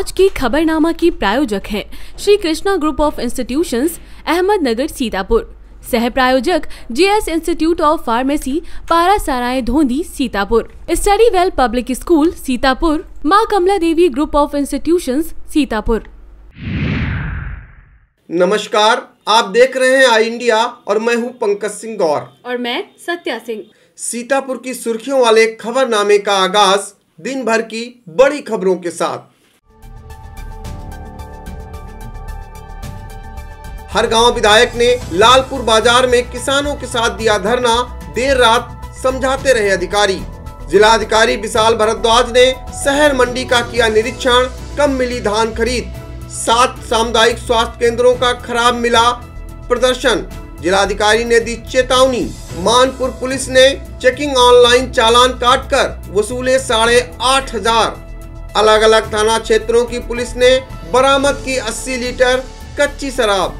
आज की खबरनामा की प्रायोजक हैं Shri Krishna group of institutions Ahmednagar Sitapur सह प्रायोजक GS institute of pharmacy Para Sarai Dhondhi Sitapur study well public school Sitapur Maa Kamla Devi group of institutions Sitapur नमस्कार आप देख रहे हैं आई इंडिया और मैं हूँ पंकज सिंह गौर और मैं सत्या सिंह सीतापुर की सुर्खियों वाले खबरनामे का आगाज दिन भर की बड़ी खबरों के साथ हर गांव विधायक ने लालपुर बाजार में किसानों के साथ दिया धरना देर रात समझाते रहे अधिकारी जिलाधिकारी विशाल भरद्वाज ने शहर मंडी का किया निरीक्षण कम मिली धान खरीद सात सामुदायिक स्वास्थ्य केंद्रों का खराब मिला प्रदर्शन जिलाधिकारी ने दी चेतावनी मानपुर पुलिस ने चेकिंग ऑनलाइन चालान काट कर वसूले साढ़े आठ हजार अलग अलग थाना क्षेत्रों की पुलिस ने बरामद की 80 लीटर कच्ची शराब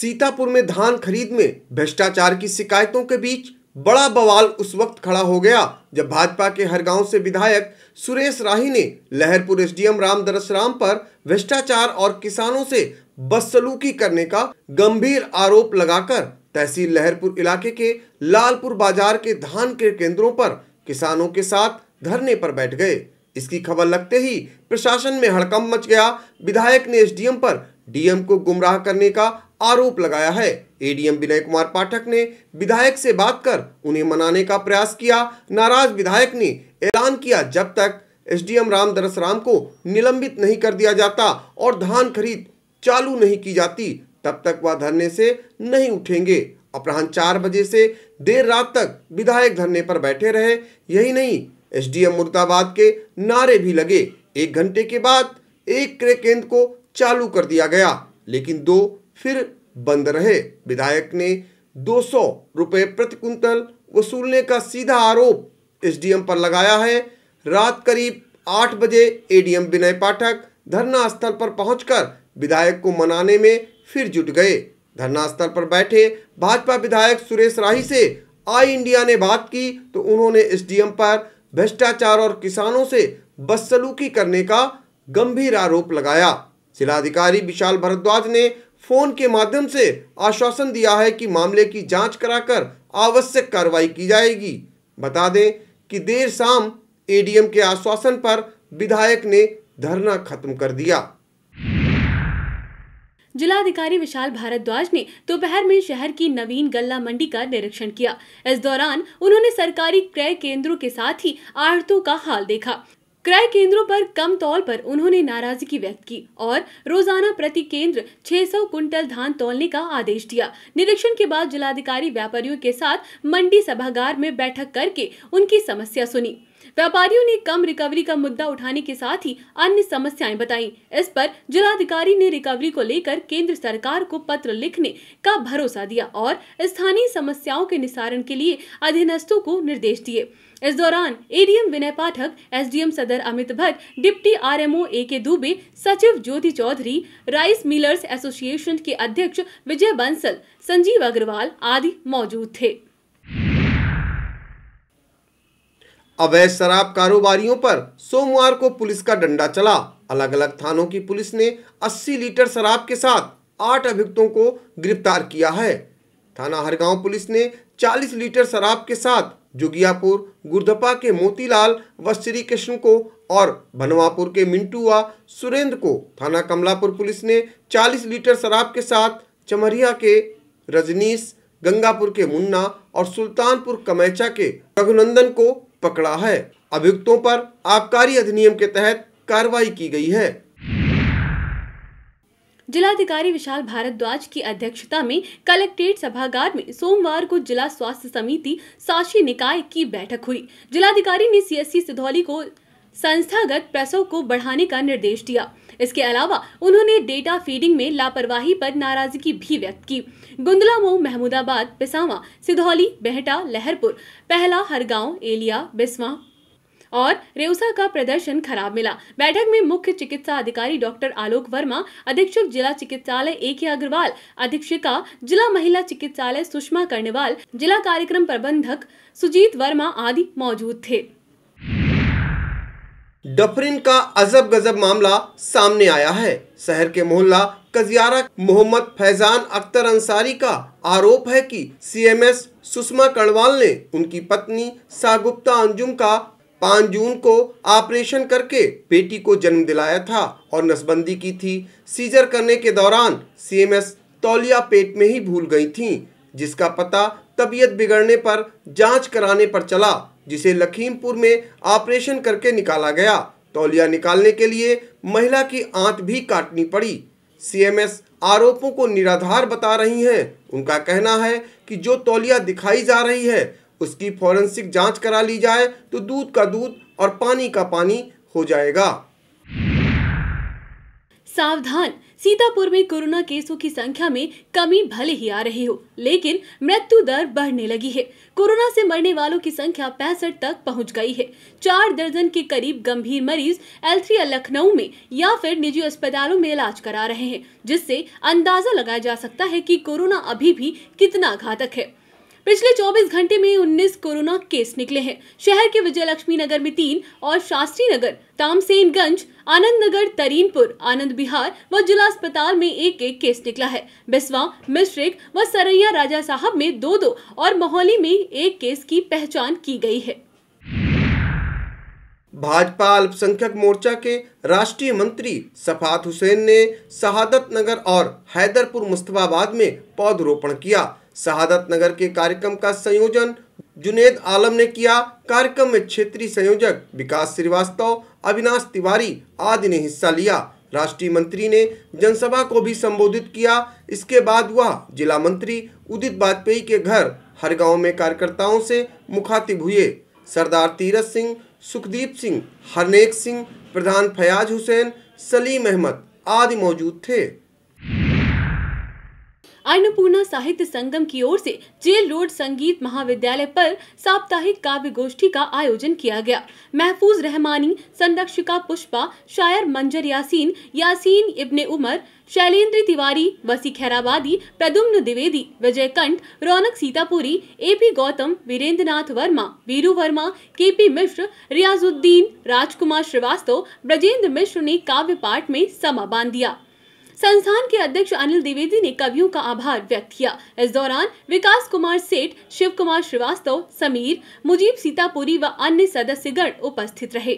सीतापुर में धान खरीद में भ्रष्टाचार की शिकायतों के बीच बड़ा बवाल उस वक्त खड़ा हो गया जब भाजपा के हर गांव से विधायक सुरेश राही ने लहरपुर एसडीएम राम दरसराम पर भ्रष्टाचार और किसानों से बदसलूकी करने का गंभीर आरोप लगाकर तहसील लहरपुर इलाके के लालपुर बाजार के धान के केंद्रों पर किसानों के साथ धरने पर बैठ गए इसकी खबर लगते ही प्रशासन में हड़कंप मच गया विधायक ने एसडीएम पर डीएम को गुमराह करने का आरोप लगाया है एडीएम विनय कुमार पाठक ने विधायक से बात कर उन्हें मनाने का प्रयास किया नाराज विधायक ने ऐलान किया जब तक एसडीएम राम को निलंबित नहीं कर दिया जाता और धान खरीद चालू नहीं की जाती तब तक वह धरने से नहीं उठेंगे अपराह्न चार बजे से देर रात तक विधायक धरने पर बैठे रहे यही नहीं एसडीएम मुर्दाबाद के नारे भी लगे एक घंटे के बाद एक क्रय केंद्र को चालू कर दिया गया लेकिन दो फिर बंद रहे विधायक ने 200 सौ रुपये प्रति कुंतल वसूलने का सीधा आरोप एसडीएम पर लगाया है रात करीब आठ बजे एडीएम विनय पाठक धरना स्थल पर पहुंचकर विधायक को मनाने में फिर जुट गए धरना स्थल पर बैठे भाजपा विधायक सुरेश राही से आई इंडिया ने बात की तो उन्होंने एसडीएम पर भ्रष्टाचार और किसानों से बदसलूकी करने का गंभीर आरोप लगाया जिलाधिकारी विशाल भरद्वाज ने फोन के माध्यम से आश्वासन दिया है कि मामले की जांच कराकर आवश्यक कार्रवाई की जाएगी बता दें कि देर शाम एडीएम के आश्वासन पर विधायक ने धरना खत्म कर दिया जिलाधिकारी विशाल भारद्वाज ने दोपहर में शहर की नवीन गल्ला मंडी का निरीक्षण किया इस दौरान उन्होंने सरकारी क्रय केंद्रों के साथ ही आड़तों का हाल देखा क्रय केंद्रों पर कम तौल पर उन्होंने नाराजगी व्यक्त की और रोजाना प्रति केंद्र 600 कुंटल धान तोलने का आदेश दिया निरीक्षण के बाद जिलाधिकारी व्यापारियों के साथ मंडी सभागार में बैठक करके उनकी समस्या सुनी व्यापारियों ने कम रिकवरी का मुद्दा उठाने के साथ ही अन्य समस्याएं बताई इस पर जिलाधिकारी ने रिकवरी को लेकर केंद्र सरकार को पत्र लिखने का भरोसा दिया और स्थानीय समस्याओं के निस्तारण के लिए अधीनस्थों को निर्देश दिए इस दौरान एडीएम विनय पाठक एसडीएम सदर Amit Bhatt deputy RMO A K Dubey सचिव Jyoti Chaudhary rice millers association के अध्यक्ष विजय बंसल संजीव अग्रवाल आदि मौजूद थे अवैध शराब कारोबारियों पर सोमवार को पुलिस का डंडा चला अलग अलग थानों की पुलिस ने 80 लीटर शराब के साथ आठ अभियुक्तों को गिरफ्तार किया है थाना हरगांव पुलिस ने 40 लीटर शराब के साथ जुगियापुर गुरदपा के मोतीलाल व श्री कृष्ण को और भनवापुर के मिंटू व सुरेंद्र को थाना कमलापुर पुलिस ने 40 लीटर शराब के साथ चमरिया के रजनीश गंगापुर के मुन्ना और सुल्तानपुर कमैचा के रघुनंदन को पकड़ा है अभियुक्तों पर आबकारी अधिनियम के तहत कार्रवाई की गई है जिलाधिकारी विशाल भारद्वाज की अध्यक्षता में कलेक्ट्रेट सभागार में सोमवार को जिला स्वास्थ्य समिति साक्षी निकाय की बैठक हुई जिलाधिकारी ने सीएससी सिधौली को संस्थागत प्रसव को बढ़ाने का निर्देश दिया इसके अलावा उन्होंने डेटा फीडिंग में लापरवाही पर नाराजगी भी व्यक्त की गुंदला मऊ महमूदाबाद पिसावा सिधौली बेहटा लहरपुर पहला हरगांव एलिया बिस्वा और रेउसा का प्रदर्शन खराब मिला बैठक में मुख्य चिकित्सा अधिकारी डॉक्टर आलोक वर्मा अधीक्षक जिला चिकित्सालय ए के अग्रवाल अधीक्षिका जिला महिला चिकित्सालय सुषमा कर्णवाल जिला कार्यक्रम प्रबंधक सुजीत वर्मा आदि मौजूद थे डफरिन का अजब गजब मामला सामने आया है शहर के मोहल्ला कजियारा मोहम्मद फैजान अख्तर अंसारी का आरोप है कि सीएमएस सुषमा कणवाल ने उनकी पत्नी सागुप्ता अंजुम का पाँच जून को ऑपरेशन करके बेटी को जन्म दिलाया था और नसबंदी की थी सीजर करने के दौरान सीएमएस तौलिया पेट में ही भूल गई थी जिसका पता तबीयत बिगड़ने पर जांच कराने पर चला जिसे लखीमपुर में ऑपरेशन करके निकाला गया तौलिया निकालने के लिए महिला की आंत भी काटनी पड़ी सीएमएस आरोपों को निराधार बता रही हैं उनका कहना है कि जो तौलिया दिखाई जा रही है उसकी फॉरेंसिक जांच करा ली जाए तो दूध का दूध और पानी का पानी हो जाएगा सावधान सीतापुर में कोरोना केसों की संख्या में कमी भले ही आ रही हो लेकिन मृत्यु दर बढ़ने लगी है कोरोना से मरने वालों की संख्या पैंसठ तक पहुंच गई है चार दर्जन के करीब गंभीर मरीज एल थ्री लखनऊ में या फिर निजी अस्पतालों में इलाज करा रहे हैं जिससे अंदाजा लगाया जा सकता है कि कोरोना अभी भी कितना घातक है पिछले 24 घंटे में 19 कोरोना केस निकले हैं शहर के विजयलक्ष्मी नगर में तीन और शास्त्री नगर तामसेनगंज आनंद नगर तरीनपुर आनंद बिहार व जिला अस्पताल में एक एक केस निकला है बिस्वा मिश्रिक व सरैया राजा साहब में दो दो और मोहली में एक केस की पहचान की गयी है भाजपा अल्पसंख्यक मोर्चा के राष्ट्रीय मंत्री सफात हुसैन ने शहादत नगर और हैदरपुर मुस्तफाबाद में पौधरोपण किया शहादत नगर के कार्यक्रम का संयोजन जुनेद आलम ने किया कार्यक्रम में क्षेत्रीय संयोजक विकास श्रीवास्तव अविनाश तिवारी आदि ने हिस्सा लिया राष्ट्रीय मंत्री ने जनसभा को भी संबोधित किया इसके बाद वह जिला मंत्री उदित वाजपेयी के घर हर गांव में कार्यकर्ताओं से मुखातिब हुए सरदार तीरथ सिंह सुखदीप सिंह हरनेक सिंह प्रधान फयाज हुसैन सलीम अहमद आदि मौजूद थे अन्नपूर्णा साहित्य संगम की ओर से जेल रोड संगीत महाविद्यालय पर साप्ताहिक काव्य गोष्ठी का आयोजन किया गया महफूज रहमानी संरक्षिका पुष्पा शायर मंजर यासीन यासीन इब्ने उमर शैलेंद्र तिवारी वसी Khairabadi Pradyumna Dwivedi Vijay Kanth Raunak Sitapuri A P Gautam Virendra Nath Verma Veeru Verma K P Mishra Riyazuddin Rajkumar Srivastava Brajendra Mishra ने काव्य पाठ में समा बांध दिया संस्थान के अध्यक्ष अनिल द्विवेदी ने कवियों का आभार व्यक्त किया इस दौरान विकास कुमार सेठ शिव कुमार श्रीवास्तव समीर मुजीब सीतापुरी व अन्य सदस्यगण उपस्थित रहे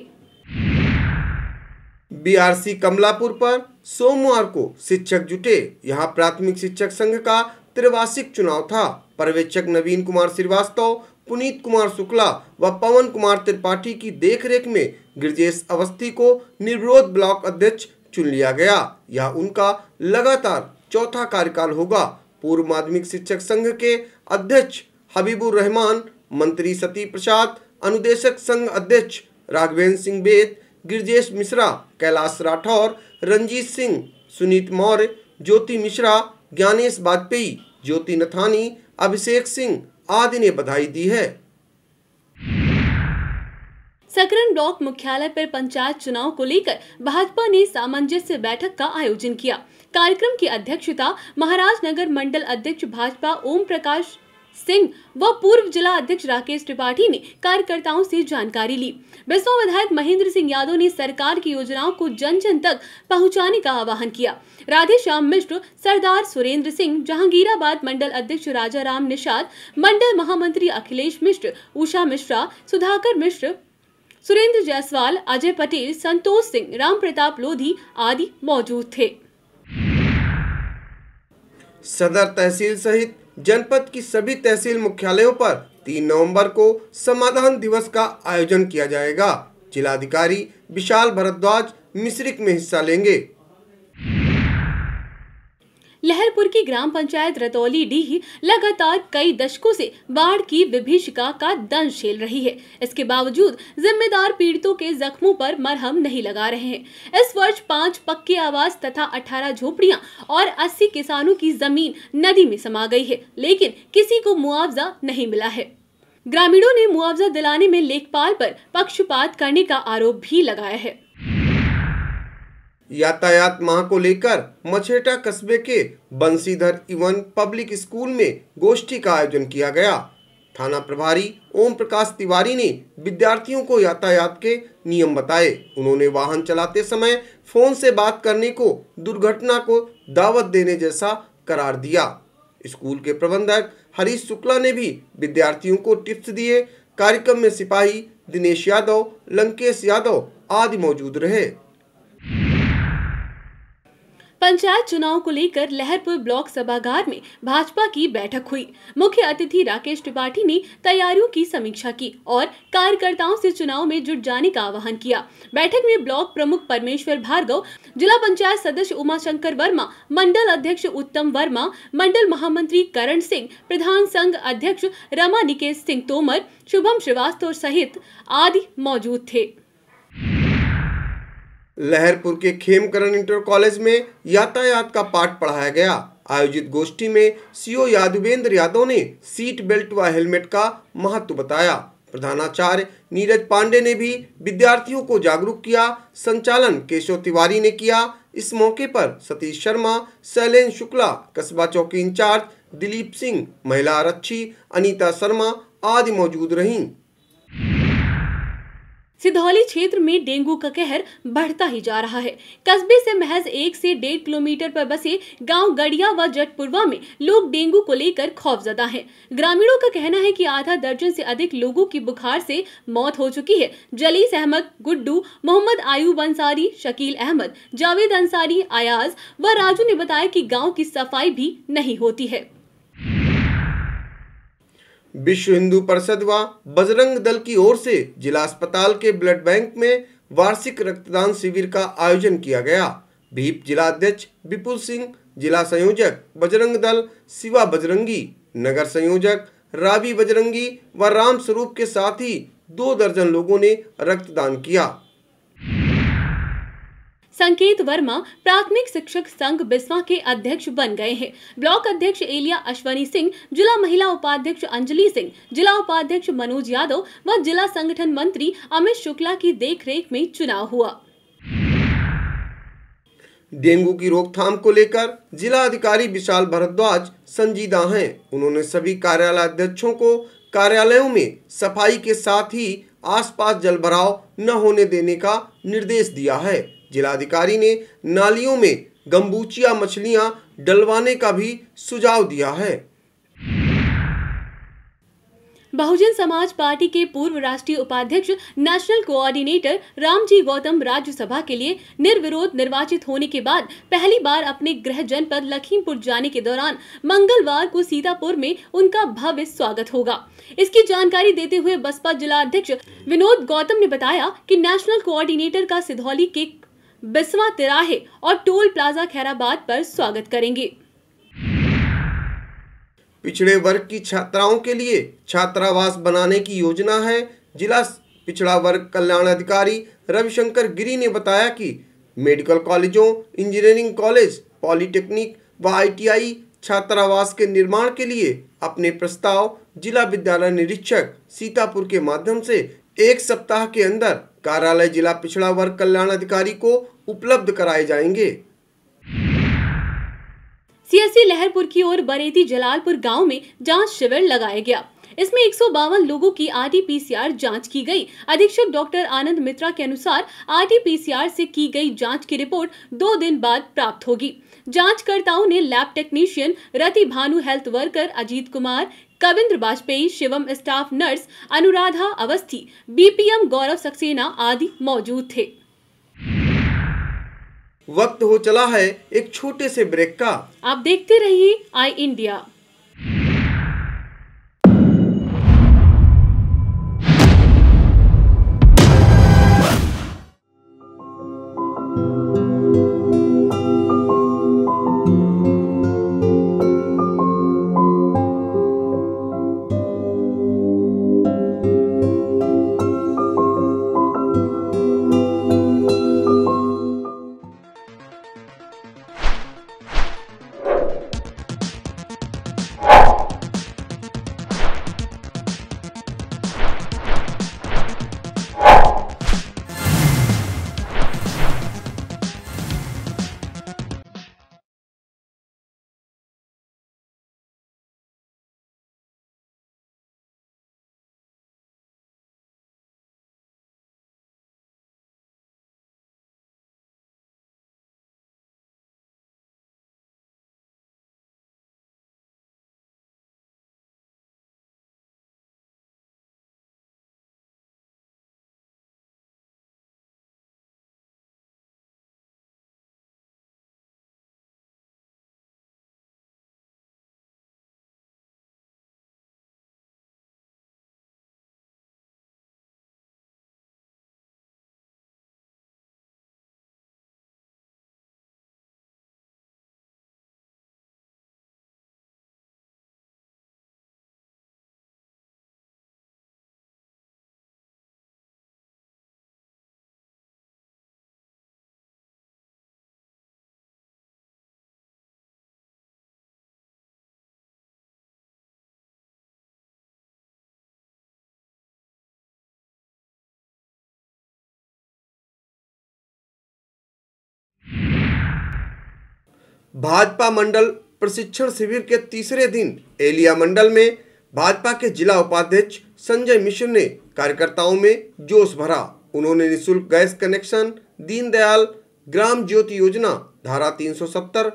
बीआरसी कमलापुर पर सोमवार को शिक्षक जुटे यहाँ प्राथमिक शिक्षक संघ का त्रिवासिक चुनाव था पर्यवेक्षक नवीन कुमार श्रीवास्तव पुनीत कुमार शुक्ला व पवन कुमार त्रिपाठी की देखरेख में गिरजेश अवस्थी को निर्विरोध ब्लॉक अध्यक्ष चुन लिया गया यह उनका लगातार चौथा कार्यकाल होगा पूर्व माध्यमिक शिक्षक संघ के अध्यक्ष हबीबुर रहमान मंत्री सती प्रसाद अनुदेशक संघ अध्यक्ष राघवेंद्र सिंह बेद गिरजेश मिश्रा कैलाश राठौर रंजीत सिंह सुनीत मौर्य ज्योति मिश्रा ज्ञानेश वाजपेयी ज्योति नथानी अभिषेक सिंह आदि ने बधाई दी है सकरन ब्लॉक मुख्यालय पर पंचायत चुनाव को लेकर भाजपा ने सामंजस्य बैठक का आयोजन किया कार्यक्रम की अध्यक्षता महाराज नगर मंडल अध्यक्ष भाजपा ओम प्रकाश सिंह व पूर्व जिला अध्यक्ष राकेश त्रिपाठी ने कार्यकर्ताओं से जानकारी ली बिस्वा विधायक महेंद्र सिंह यादव ने सरकार की योजनाओं को जन जन तक पहुंचाने का आह्वान किया राधेश्याम मिश्र सरदार सुरेंद्र सिंह जहांगीराबाद मंडल अध्यक्ष राजा राम निषाद मंडल महामंत्री अखिलेश मिश्र उषा मिश्रा सुधाकर मिश्र सुरेंद्र जायसवाल अजय पटेल संतोष सिंह राम प्रताप लोधी आदि मौजूद थे सदर तहसील सहित जनपद की सभी तहसील मुख्यालयों पर तीन नवंबर को समाधान दिवस का आयोजन किया जाएगा जिलाधिकारी विशाल भरद्वाज मिश्रिक में हिस्सा लेंगे लहरपुर की ग्राम पंचायत रतौली डीह लगातार कई दशकों से बाढ़ की विभीषिका का दंश झेल रही है इसके बावजूद जिम्मेदार पीड़ितों के जख्मों पर मरहम नहीं लगा रहे हैं इस वर्ष पांच पक्के आवास तथा अठारह झोपड़ियां और अस्सी किसानों की जमीन नदी में समा गई है लेकिन किसी को मुआवजा नहीं मिला है ग्रामीणों ने मुआवजा दिलाने में लेखपाल पर पक्षपात करने का आरोप भी लगाया है यातायात माह को लेकर मछेटा कस्बे के बंसीधर इवन पब्लिक स्कूल में गोष्ठी का आयोजन किया गया थाना प्रभारी ओम प्रकाश तिवारी ने विद्यार्थियों को यातायात के नियम बताए उन्होंने वाहन चलाते समय फोन से बात करने को दुर्घटना को दावत देने जैसा करार दिया स्कूल के प्रबंधक हरीश शुक्ला ने भी विद्यार्थियों को टिप्स दिए कार्यक्रम में सिपाही दिनेश यादव लंकेश यादव आदि मौजूद रहे पंचायत चुनाव को लेकर लहरपुर ब्लॉक सभागार में भाजपा की बैठक हुई मुख्य अतिथि राकेश त्रिपाठी ने तैयारियों की समीक्षा की और कार्यकर्ताओं से चुनाव में जुट जाने का आह्वान किया बैठक में ब्लॉक प्रमुख परमेश्वर भार्गव जिला पंचायत सदस्य उमा शंकर वर्मा मंडल अध्यक्ष उत्तम वर्मा मंडल महामंत्री करण सिंह प्रधान संघ अध्यक्ष रमा निकेश सिंह तोमर शुभम श्रीवास्तव सहित आदि मौजूद थे लहरपुर के खेमकरण इंटर कॉलेज में यातायात का पाठ पढ़ाया गया आयोजित गोष्ठी में सीओ यादवेंद्र यादव ने सीट बेल्ट व हेलमेट का महत्व बताया प्रधानाचार्य नीरज पांडे ने भी विद्यार्थियों को जागरूक किया संचालन केशव तिवारी ने किया इस मौके पर सतीश शर्मा शैलेन शुक्ला कस्बा चौकी इंचार्ज दिलीप सिंह महिला आरक्षी अनीता शर्मा आदि मौजूद रहीं सिधौली क्षेत्र में डेंगू का कहर बढ़ता ही जा रहा है कस्बे से महज एक से डेढ़ किलोमीटर पर बसे गांव गड़िया व जटपुरवा में लोग डेंगू को लेकर खौफजदा हैं। ग्रामीणों का कहना है कि आधा दर्जन से अधिक लोगों की बुखार से मौत हो चुकी है जलीस अहमद गुड्डू मोहम्मद आयूब अंसारी शकील अहमद जावेद अंसारी अयाज व राजू ने बताया की गाँव की सफाई भी नहीं होती है विश्व हिंदू परिषद व बजरंग दल की ओर से जिला अस्पताल के ब्लड बैंक में वार्षिक रक्तदान शिविर का आयोजन किया गया भीप जिला अध्यक्ष विपुल सिंह जिला संयोजक बजरंग दल शिवा बजरंगी नगर संयोजक रावी बजरंगी व राम स्वरूप के साथ ही दो दर्जन लोगों ने रक्तदान किया संकेत वर्मा प्राथमिक शिक्षक संघ बिस्वा के अध्यक्ष बन गए हैं ब्लॉक अध्यक्ष एलिया अश्वनी सिंह जिला महिला उपाध्यक्ष अंजलि सिंह जिला उपाध्यक्ष मनोज यादव व जिला संगठन मंत्री अमित शुक्ला की देखरेख में चुनाव हुआ डेंगू की रोकथाम को लेकर जिला अधिकारी विशाल भरद्वाज संजीदा हैं उन्होंने सभी कार्यालय अध्यक्षों को कार्यालयों में सफाई के साथ ही आसपास जलभराव न होने देने का निर्देश दिया है जिलाधिकारी ने नालियों में गम्बूचिया मछलियां डलवाने का भी सुझाव दिया है बहुजन समाज पार्टी के पूर्व राष्ट्रीय उपाध्यक्ष नेशनल कोऑर्डिनेटर रामजी गौतम राज्यसभा के लिए निर्विरोध निर्वाचित होने के बाद पहली बार अपने गृह जनपद लखीमपुर जाने के दौरान मंगलवार को सीतापुर में उनका भव्य स्वागत होगा इसकी जानकारी देते हुए बसपा जिला अध्यक्ष विनोद गौतम ने बताया कि नेशनल कोऑर्डिनेटर का सिधौली के बिस्वा तिराहे और टोल प्लाजा खैराबाद पर स्वागत करेंगे पिछड़े वर्ग की छात्राओं के लिए छात्रावास बनाने की योजना है जिला पिछड़ा वर्ग कल्याण अधिकारी रविशंकर गिरी ने बताया कि मेडिकल कॉलेजों इंजीनियरिंग कॉलेज पॉलिटेक्निक व आईटीआई छात्रावास के निर्माण के लिए अपने प्रस्ताव जिला विद्यालय निरीक्षक सीतापुर के माध्यम से एक सप्ताह के अंदर कार्यालय जिला पिछड़ा वर्ग कल्याण अधिकारी को उपलब्ध कराए जाएंगे सीएससी लहरपुर की ओर बरेती जलालपुर गांव में जांच शिविर लगाया गया इसमें एक लोगों की आर आरटीपीसीआर जांच की गई अधीक्षक डॉक्टर आनंद मित्रा के अनुसार आर आरटीपीसीआर से की गई जांच की रिपोर्ट दो दिन बाद प्राप्त होगी जांचकर्ताओं ने lab technician Rati Bhanu health worker Ajit Kumar Kavindra Vajpayee Shivam staff nurse Anuradha Awasthi BPM Gaurav Saxena आदि मौजूद थे वक्त हो चला है एक छोटे से ब्रेक का आप देखते रहिए आई इंडिया भाजपा मंडल प्रशिक्षण शिविर के तीसरे दिन एलिया मंडल में भाजपा के जिला उपाध्यक्ष संजय मिश्र ने कार्यकर्ताओं में जोश भरा उन्होंने निशुल्क गैस कनेक्शन दीनदयाल ग्राम ज्योति योजना धारा 370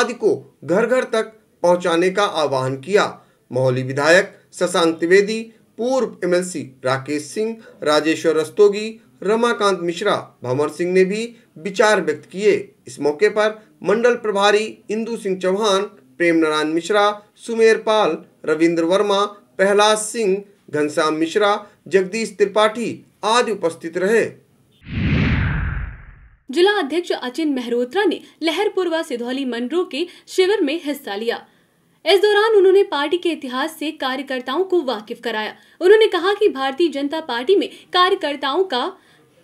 आदि को घर घर तक पहुंचाने का आह्वान किया मोहली विधायक शशांक त्रिवेदी पूर्व एमएलसी राकेश सिंह राजेश्वर रस्तोगी रमाकांत मिश्रा भंवर सिंह ने भी विचार व्यक्त किए इस मौके पर मंडल प्रभारी इंदू सिंह चौहान प्रेम नारायण मिश्रा सुमेर पाल रविंद्र वर्मा प्रहलाद सिंह घनश्याम मिश्रा जगदीश त्रिपाठी आदि उपस्थित रहे जिला अध्यक्ष अचिन मेहरोत्रा ने लहरपुर व सिधौली मंडरों के शिविर में हिस्सा लिया इस दौरान उन्होंने पार्टी के इतिहास से कार्यकर्ताओं को वाकिफ कराया उन्होंने कहा कि भारतीय जनता पार्टी में कार्यकर्ताओं का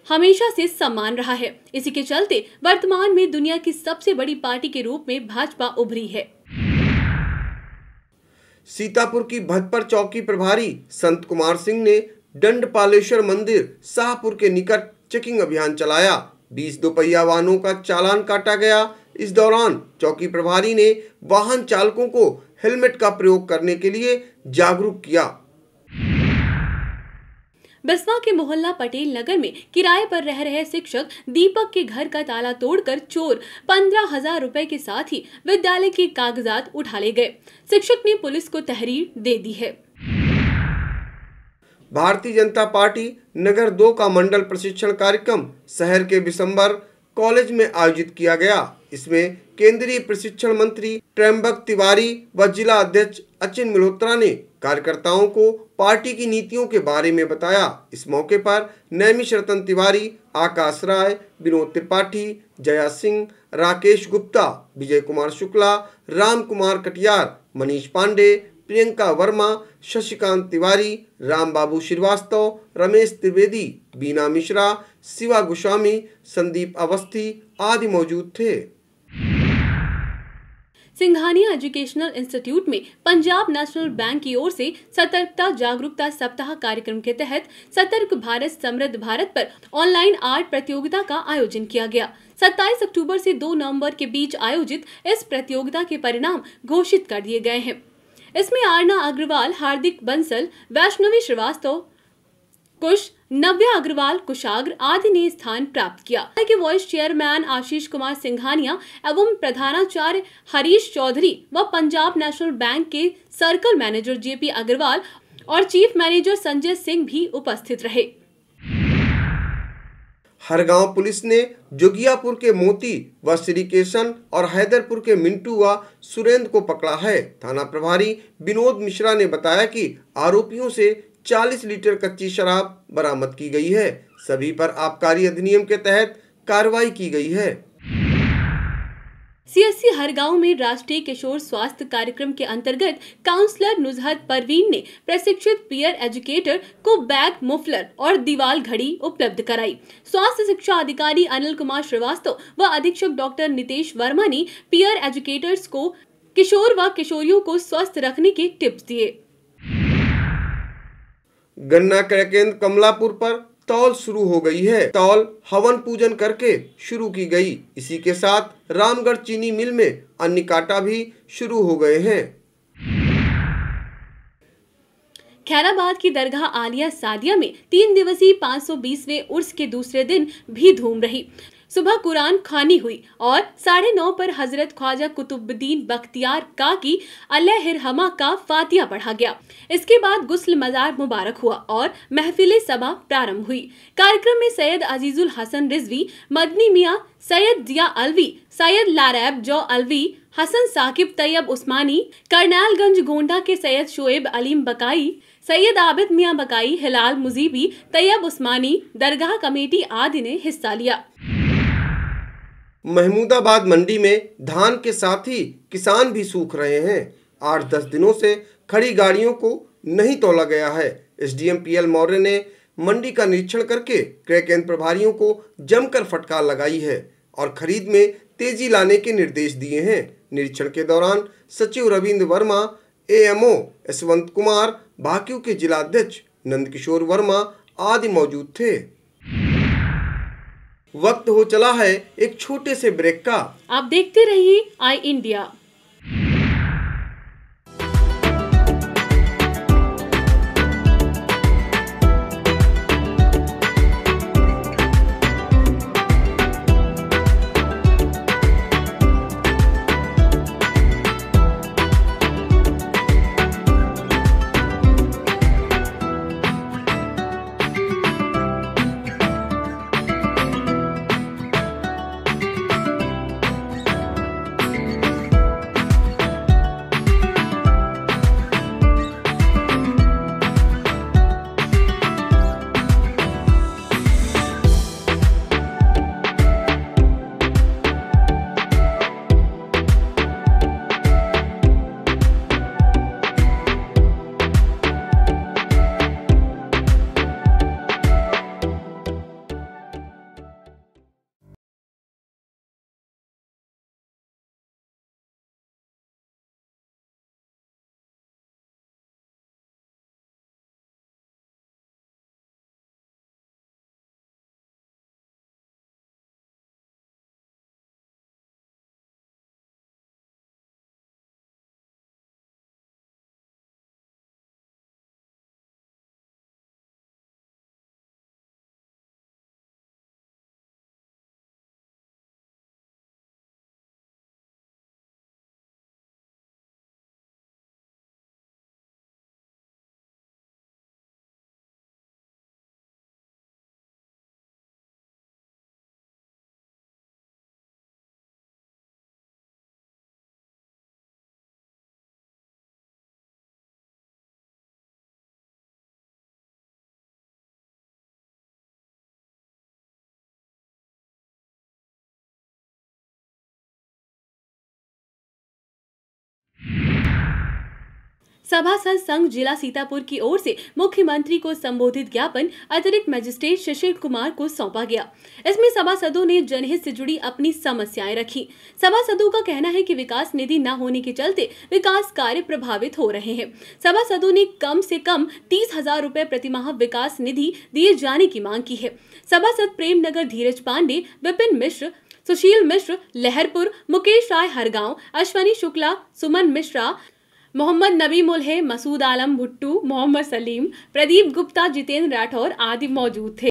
हमेशा से सम्मान रहा है इसी के चलते वर्तमान में दुनिया की सबसे बड़ी पार्टी के रूप में भाजपा उभरी है सीतापुर की भटपर चौकी प्रभारी संत कुमार सिंह ने दंड पालेश्वर मंदिर शाहपुर के निकट चेकिंग अभियान चलाया बीस दोपहिया वाहनों का चालान काटा गया इस दौरान चौकी प्रभारी ने वाहन चालकों को हेलमेट का प्रयोग करने के लिए जागरूक किया बिस्वा के मोहल्ला पटेल नगर में किराए पर रह रहे शिक्षक दीपक के घर का ताला तोड़कर चोर पंद्रह हजार रूपए के साथ ही विद्यालय के कागजात उठा ले गए शिक्षक ने पुलिस को तहरीर दे दी है भारतीय जनता पार्टी नगर दो का मंडल प्रशिक्षण कार्यक्रम शहर के बिसम्बर कॉलेज में आयोजित किया गया इसमें केंद्रीय प्रशिक्षण मंत्री ट्रैम्बक तिवारी व जिला अध्यक्ष अचिन मल्होत्रा ने कार्यकर्ताओं को पार्टी की नीतियों के बारे में बताया इस मौके पर नैमिश रतन तिवारी आकाश राय विनोद त्रिपाठी जया सिंह राकेश गुप्ता विजय कुमार शुक्ला राम कुमार कटियार मनीष पांडे प्रियंका वर्मा शशिकांत तिवारी राम बाबू श्रीवास्तव रमेश त्रिवेदी बीना मिश्रा शिवा गोस्वामी संदीप अवस्थी आदि मौजूद थे सिंघानिया एजुकेशनल इंस्टीट्यूट में पंजाब नेशनल बैंक की ओर से सतर्कता जागरूकता सप्ताह कार्यक्रम के तहत सतर्क भारत समृद्ध भारत पर ऑनलाइन आर्ट प्रतियोगिता का आयोजन किया गया 27 अक्टूबर से 2 नवंबर के बीच आयोजित इस प्रतियोगिता के परिणाम घोषित कर दिए गए हैं इसमें आरना अग्रवाल हार्दिक बंसल वैष्णवी श्रीवास्तव कुश नव्या अग्रवाल कुशाग्र आदि ने स्थान प्राप्त किया हालांकि वाइस चेयरमैन आशीष कुमार सिंघानिया एवं प्रधानाचार्य हरीश चौधरी व पंजाब नेशनल बैंक के सर्कल मैनेजर जेपी अग्रवाल और चीफ मैनेजर संजय सिंह भी उपस्थित रहे हरगांव पुलिस ने जोगियापुर के मोती व श्रीकेशन और हैदरपुर के मिंटू व सुरेंद्र को पकड़ा है थाना प्रभारी विनोद मिश्रा ने बताया कि आरोपियों से 40 लीटर कच्ची शराब बरामद की गई है सभी पर आबकारी अधिनियम के तहत कार्रवाई की गई है सीएससी हर गांव में राष्ट्रीय किशोर स्वास्थ्य कार्यक्रम के अंतर्गत काउंसलर नुजहत परवीन ने प्रशिक्षित पीयर एजुकेटर को बैग मुफलर और दीवाल घड़ी उपलब्ध कराई स्वास्थ्य शिक्षा अधिकारी अनिल कुमार श्रीवास्तव व अधीक्षक डॉक्टर नितेश वर्मा ने पीयर एजुकेटर्स को किशोर व किशोरियों को स्वस्थ रखने के टिप्स दिए गन्ना क्रय केंद्र कमलापुर पर तौल शुरू हो गई है तौल हवन पूजन करके शुरू की गई इसी के साथ रामगढ़ चीनी मिल में अन्य काटा भी शुरू हो गए हैं खैराबाद की दरगाह आलिया सादिया में तीन दिवसीय 520वें उर्स के दूसरे दिन भी धूम रही सुबह कुरान खानी हुई और साढ़े नौ पर हजरत ख्वाजा कुतुबुद्दीन बख्तियार का की अल्लाहमा का फातिया पढ़ा गया इसके बाद गुस्ल मजार मुबारक हुआ और महफिल सभा प्रारंभ हुई कार्यक्रम में सैयद अजीजुल हसन रिजवी मदनी मियाँ सैयद जिया अलवी सैयद लारैब जौ अलवी हसन साकिब तैयब उस्मानी करनालगंज गोंडा के सैयद शोएब अलीम बकाई सैयद आबिद मियाँ बकाई हिलाल मुजीबी तैयब उस्मानी दरगाह कमेटी आदि ने हिस्सा लिया महमूदाबाद मंडी में धान के साथ ही किसान भी सूख रहे हैं आठ दस दिनों से खड़ी गाड़ियों को नहीं तोला गया है S D M P L Maurya ने मंडी का निरीक्षण करके क्रय केंद्र प्रभारियों को जमकर फटकार लगाई है और खरीद में तेजी लाने के निर्देश दिए हैं निरीक्षण के दौरान सचिव रविंद्र वर्मा एएमओ यशवंत कुमार भाक्यू के जिलाध्यक्ष नंदकिशोर वर्मा आदि मौजूद थे वक्त हो चला है एक छोटे से ब्रेक का आप देखते रहिए आई इंडिया सभा संघ जिला सीतापुर की ओर से मुख्यमंत्री को संबोधित ज्ञापन अतिरिक्त मजिस्ट्रेट शिशिर कुमार को सौंपा गया इसमें सभासदों ने जनहित से जुड़ी अपनी समस्याएं रखी सभासदों का कहना है कि विकास निधि न होने के चलते विकास कार्य प्रभावित हो रहे हैं सभासदों ने कम से कम तीस हजार रूपए प्रतिमाह विकास निधि दिए जाने की मांग की है सभासद प्रेम नगर धीरज पांडे विपिन मिश्र सुशील मिश्र लहरपुर मुकेश राय हरगांव अश्वनी शुक्ला सुमन मिश्रा मोहम्मद नबी मुल्हे मसूद आलम भुट्टू मोहम्मद सलीम प्रदीप गुप्ता जितेंद्र राठौर आदि मौजूद थे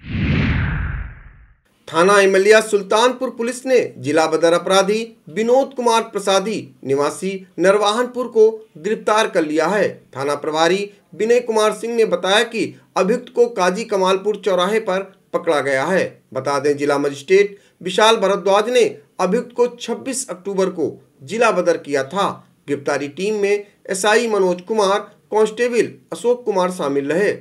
थाना इमलिया सुल्तानपुर पुलिस ने जिला बदर अपराधी विनोद कुमार प्रसादी निवासी नरवाहनपुर को गिरफ्तार कर लिया है थाना प्रभारी विनय कुमार सिंह ने बताया कि अभियुक्त को काजी कमालपुर चौराहे पर पकड़ा गया है बता दें जिला मजिस्ट्रेट विशाल भरद्वाज ने अभियुक्त को 26 अक्टूबर को जिला बदर किया था गिरफ्तारी टीम में एसआई मनोज कुमार कांस्टेबल अशोक कुमार शामिल रहे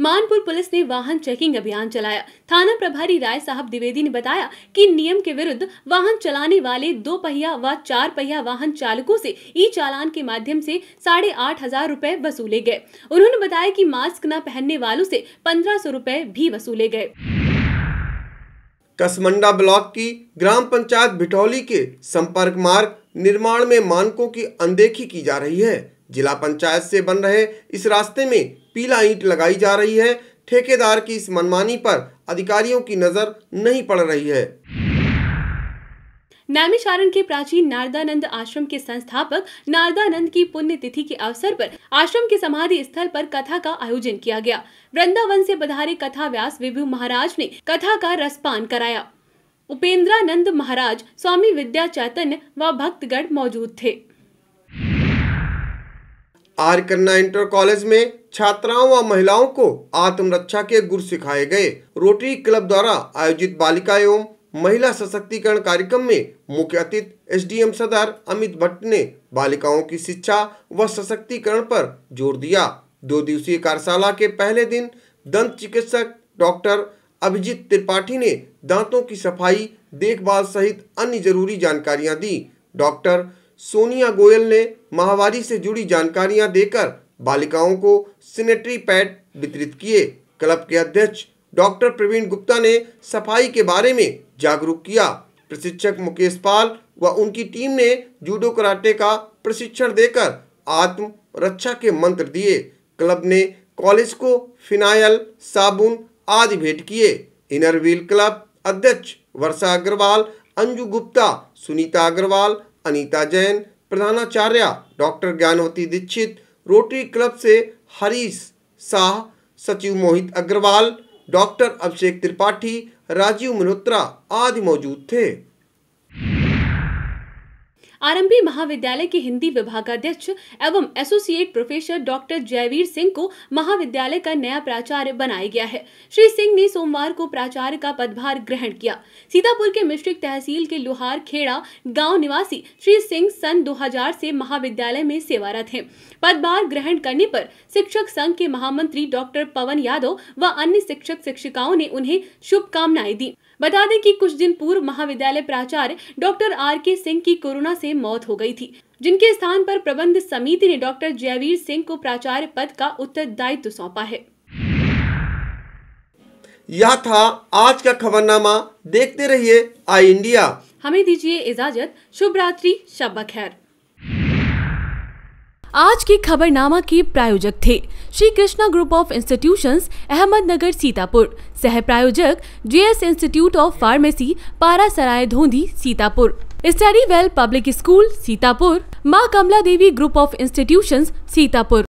मानपुर पुलिस ने वाहन चेकिंग अभियान चलाया थाना प्रभारी राय साहब द्विवेदी ने बताया कि नियम के विरुद्ध वाहन चलाने वाले दो पहिया व वा चार पहिया वाहन चालकों से ई चालान के माध्यम से साढ़े आठ हजार रूपए वसूले गए उन्होंने बताया कि मास्क न पहनने वालों से पंद्रह सौ रूपए भी वसूले गए कसमंडा ब्लॉक की ग्राम पंचायत भिटौली के संपर्क मार्ग निर्माण में मानकों की अनदेखी की जा रही है जिला पंचायत से बन रहे इस रास्ते में पीला ईंट लगाई जा रही है ठेकेदार की इस मनमानी पर अधिकारियों की नजर नहीं पड़ रही है नैमिषारण के प्राचीन नारदानंद आश्रम के संस्थापक नारदानंद की पुण्य तिथि के अवसर पर आश्रम के समाधि स्थल पर कथा का आयोजन किया गया वृंदावन से पधारे कथा व्यास विभु महाराज ने कथा का रसपान कराया उपेंद्रानंद महाराज स्वामी विद्या चैतन्य व भक्तगण मौजूद थे आर कन्ना इंटर कॉलेज में छात्राओं व महिलाओं को आत्मरक्षा के गुर सिखाए गए रोटरी क्लब द्वारा आयोजित बालिका एवं महिला सशक्तिकरण कार्यक्रम में मुख्य अतिथि एसडीएम सदर अमित भट्ट ने बालिकाओं की शिक्षा व सशक्तिकरण पर जोर दिया दो दिवसीय कार्यशाला के पहले दिन दंत चिकित्सक डॉक्टर अभिजीत त्रिपाठी ने दांतों की सफाई देखभाल सहित अन्य जरूरी जानकारियां दी डॉक्टर सोनिया गोयल ने महावारी से जुड़ी जानकारियां देकर बालिकाओं को सैनिटरी पैड वितरित किए क्लब के अध्यक्ष डॉक्टर प्रवीण गुप्ता ने सफाई के बारे में जागरूक किया प्रशिक्षक मुकेश पाल व उनकी टीम ने जूडो कराटे का प्रशिक्षण देकर आत्म रक्षा के मंत्र दिए क्लब ने कॉलेज को फिनाइल साबुन आदि भेंट किए इनर व्हील क्लब अध्यक्ष वर्षा अग्रवाल अंजू गुप्ता सुनीता अग्रवाल अनीता जैन प्रधानाचार्य doctor Gyanvati Dixit rotary club से हरीश शाह सचिव मोहित अग्रवाल डॉक्टर अभिषेक त्रिपाठी राजीव मल्होत्रा आदि मौजूद थे आरंभी महाविद्यालय के हिंदी विभागाध्यक्ष एवं associate professor doctor Jaiveer Singh को महाविद्यालय का नया प्राचार्य बनाया गया है श्री सिंह ने सोमवार को प्राचार्य का पदभार ग्रहण किया सीतापुर के मिश्रिक तहसील के लोहार खेड़ा गाँव निवासी श्री सिंह सन दो से महाविद्यालय में सेवारत है पदभार ग्रहण करने पर शिक्षक संघ के महामंत्री डॉक्टर पवन यादव व अन्य शिक्षक शिक्षिकाओं ने उन्हें शुभकामनाएं दी बता दें कि कुछ दिन पूर्व महाविद्यालय प्राचार्य डॉक्टर आर के सिंह की कोरोना से मौत हो गई थी जिनके स्थान पर प्रबंध समिति ने डॉक्टर जयवीर सिंह को प्राचार्य पद का उत्तरदायित्व सौंपा है यह था आज का खबरनामा देखते रहिए आई इंडिया हमें दीजिए इजाजत शुभ रात्रि शब खैर आज के खबरनामा के प्रायोजक थे Shri Krishna group of institutions Ahmednagar Sitapur सह प्रायोजक JS institute of pharmacy Para Sarai Dhondhi Sitapur study well public school Sitapur Maa Kamla Devi group of institutions Sitapur